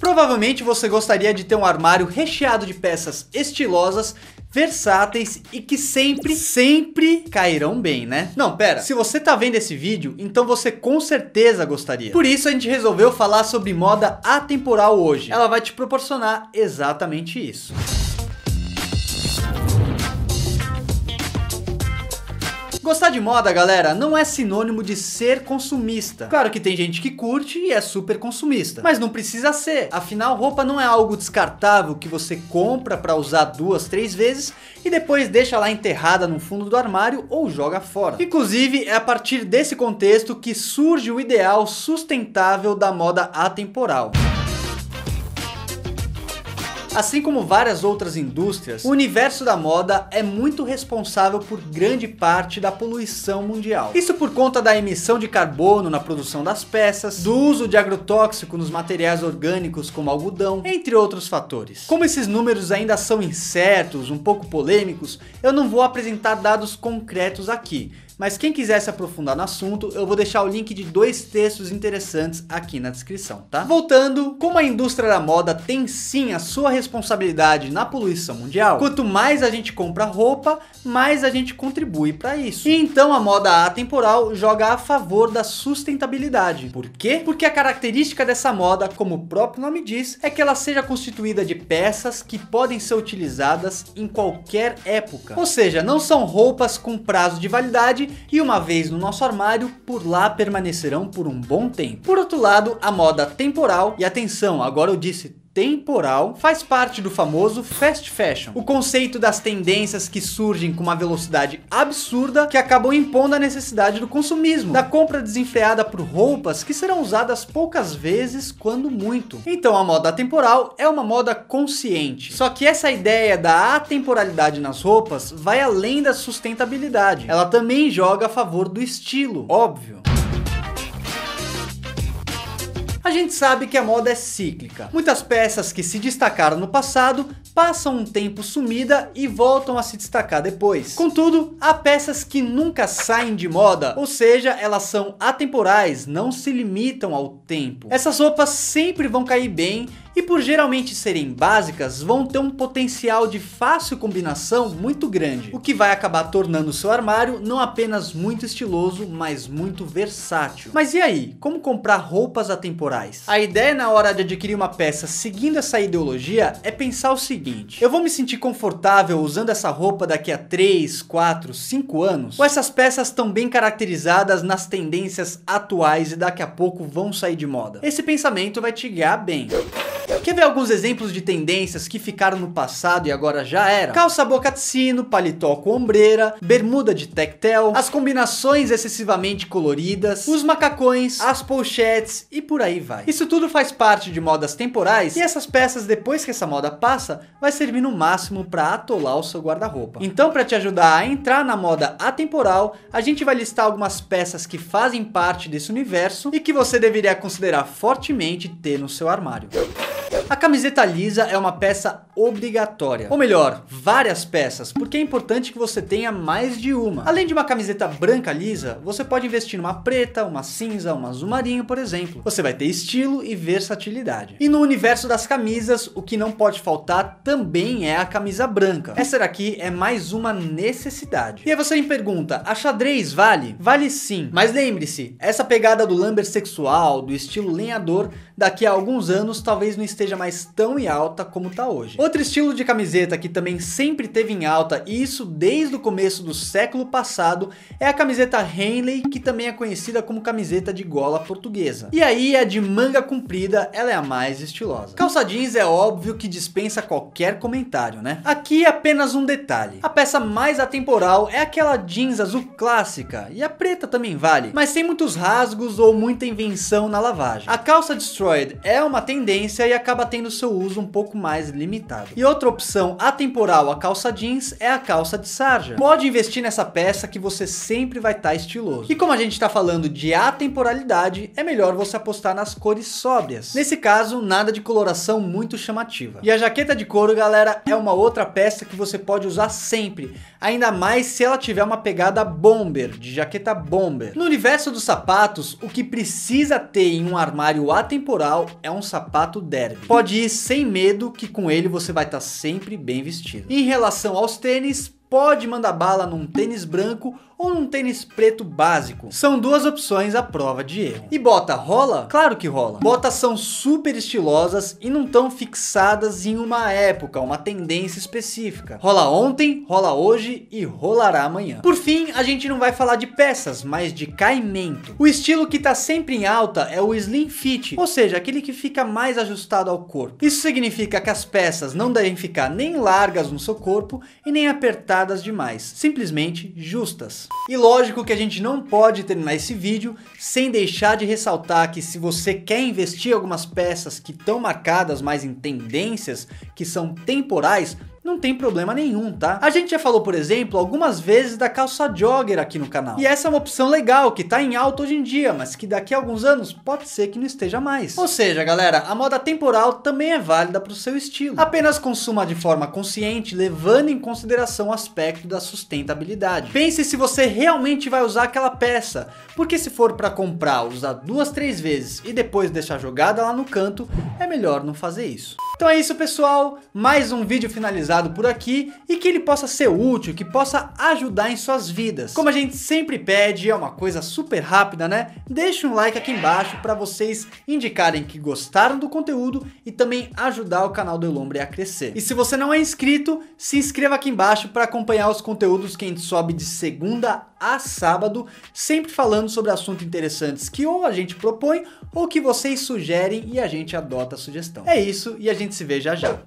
Provavelmente você gostaria de ter um armário recheado de peças estilosas, versáteis e que sempre, sempre cairão bem, né? Não, pera, se você tá vendo esse vídeo, então você com certeza gostaria. Por isso a gente resolveu falar sobre moda atemporal hoje. Ela vai te proporcionar exatamente isso. Gostar de moda, galera, não é sinônimo de ser consumista. Claro que tem gente que curte e é super consumista, mas não precisa ser. Afinal, roupa não é algo descartável que você compra para usar duas, três vezes e depois deixa lá enterrada no fundo do armário ou joga fora. Inclusive, é a partir desse contexto que surge o ideal sustentável da moda atemporal. Assim como várias outras indústrias, o universo da moda é muito responsável por grande parte da poluição mundial. Isso por conta da emissão de carbono na produção das peças, do uso de agrotóxico nos materiais orgânicos como algodão, entre outros fatores. Como esses números ainda são incertos, um pouco polêmicos, eu não vou apresentar dados concretos aqui. Mas quem quiser se aprofundar no assunto, eu vou deixar o link de dois textos interessantes aqui na descrição, tá? Voltando, como a indústria da moda tem sim a sua responsabilidade na poluição mundial, quanto mais a gente compra roupa, mais a gente contribui para isso. E então a moda atemporal joga a favor da sustentabilidade. Por quê? Porque a característica dessa moda, como o próprio nome diz, é que ela seja constituída de peças que podem ser utilizadas em qualquer época. Ou seja, não são roupas com prazo de validade e uma vez no nosso armário, por lá permanecerão por um bom tempo. Por outro lado, a moda temporal, e atenção, agora eu disse temporal faz parte do famoso fast fashion, o conceito das tendências que surgem com uma velocidade absurda que acabam impondo a necessidade do consumismo, da compra desenfreada por roupas que serão usadas poucas vezes quando muito. Então a moda temporal é uma moda consciente. Só que essa ideia da atemporalidade nas roupas vai além da sustentabilidade. Ela também joga a favor do estilo, óbvio. A gente sabe que a moda é cíclica. Muitas peças que se destacaram no passado passam um tempo sumida e voltam a se destacar depois. Contudo, há peças que nunca saem de moda, ou seja, elas são atemporais, não se limitam ao tempo. Essas roupas sempre vão cair bem e por geralmente serem básicas, vão ter um potencial de fácil combinação muito grande, o que vai acabar tornando o seu armário não apenas muito estiloso, mas muito versátil. Mas e aí, como comprar roupas atemporais? A ideia na hora de adquirir uma peça seguindo essa ideologia é pensar o seguinte, eu vou me sentir confortável usando essa roupa daqui a 3, 4, 5 anos? Ou essas peças estão bem caracterizadas nas tendências atuais e daqui a pouco vão sair de moda? Esse pensamento vai te guiar bem. Quer ver alguns exemplos de tendências que ficaram no passado e agora já era? Calça boca de sino, paletó com ombreira, bermuda de tectel, as combinações excessivamente coloridas, os macacões, as pochetes e por aí vai. Isso tudo faz parte de modas temporais e essas peças depois que essa moda passa, vai servir no máximo para atolar o seu guarda-roupa. Então para te ajudar a entrar na moda atemporal, a gente vai listar algumas peças que fazem parte desse universo e que você deveria considerar fortemente ter no seu armário. A camiseta lisa é uma peça obrigatória, ou melhor, várias peças, porque é importante que você tenha mais de uma. Além de uma camiseta branca lisa, você pode investir numa preta, uma cinza, uma azul marinho, por exemplo. Você vai ter estilo e versatilidade. E no universo das camisas, o que não pode faltar também é a camisa branca. Essa daqui é mais uma necessidade. E aí você me pergunta, a xadrez vale? Vale sim, mas lembre-se, essa pegada do lumber sexual, do estilo lenhador, daqui a alguns anos talvez não esteja mais tão em alta como está hoje. Outro estilo de camiseta que também sempre teve em alta, e isso desde o começo do século passado, é a camiseta Henley, que também é conhecida como camiseta de gola portuguesa. E aí a de manga comprida, ela é a mais estilosa. Calça jeans é óbvio que dispensa qualquer comentário, né? Aqui apenas um detalhe. A peça mais atemporal é aquela jeans azul clássica, e a preta também vale, mas sem muitos rasgos ou muita invenção na lavagem. A calça destroyed é uma tendência e acaba tendo seu uso um pouco mais limitado. E outra opção atemporal à calça jeans é a calça de sarja. Pode investir nessa peça que você sempre vai estar tá estiloso. E como a gente está falando de atemporalidade, é melhor você apostar nas cores sóbrias. Nesse caso, nada de coloração muito chamativa. E a jaqueta de couro, galera, é uma outra peça que você pode usar sempre, ainda mais se ela tiver uma pegada bomber, de jaqueta bomber. No universo dos sapatos, o que precisa ter em um armário atemporal é um sapato derby pode ir sem medo que com ele você vai estar tá sempre bem vestido. Em relação aos tênis, pode mandar bala num tênis branco ou num tênis preto básico. São duas opções à prova de erro. E bota rola? Claro que rola. Botas são super estilosas e não tão fixadas em uma época, uma tendência específica. Rola ontem, rola hoje e rolará amanhã. Por fim, a gente não vai falar de peças, mas de caimento. O estilo que tá sempre em alta é o slim fit, ou seja, aquele que fica mais ajustado ao corpo. Isso significa que as peças não devem ficar nem largas no seu corpo e nem apertadas complicadas demais, simplesmente justas. E lógico que a gente não pode terminar esse vídeo sem deixar de ressaltar que se você quer investir algumas peças que estão marcadas mais em tendências, que são temporais, não tem problema nenhum, tá? A gente já falou, por exemplo, algumas vezes da calça jogger aqui no canal. E essa é uma opção legal, que tá em alta hoje em dia, mas que daqui a alguns anos pode ser que não esteja mais. Ou seja, galera, a moda temporal também é válida para o seu estilo. Apenas consuma de forma consciente, levando em consideração o aspecto da sustentabilidade. Pense se você realmente vai usar aquela peça, porque se for para comprar, usar duas, três vezes e depois deixar jogada lá no canto, é melhor não fazer isso. Então é isso, pessoal. Mais um vídeo finalizado por aqui e que ele possa ser útil, que possa ajudar em suas vidas. Como a gente sempre pede, é uma coisa super rápida, né? Deixe um like aqui embaixo para vocês indicarem que gostaram do conteúdo e também ajudar o canal do Elombre a crescer. E se você não é inscrito, se inscreva aqui embaixo para acompanhar os conteúdos que a gente sobe de segunda a sábado, sempre falando sobre assuntos interessantes que ou a gente propõe ou que vocês sugerem e a gente adota a sugestão. É isso e a gente se vê já já.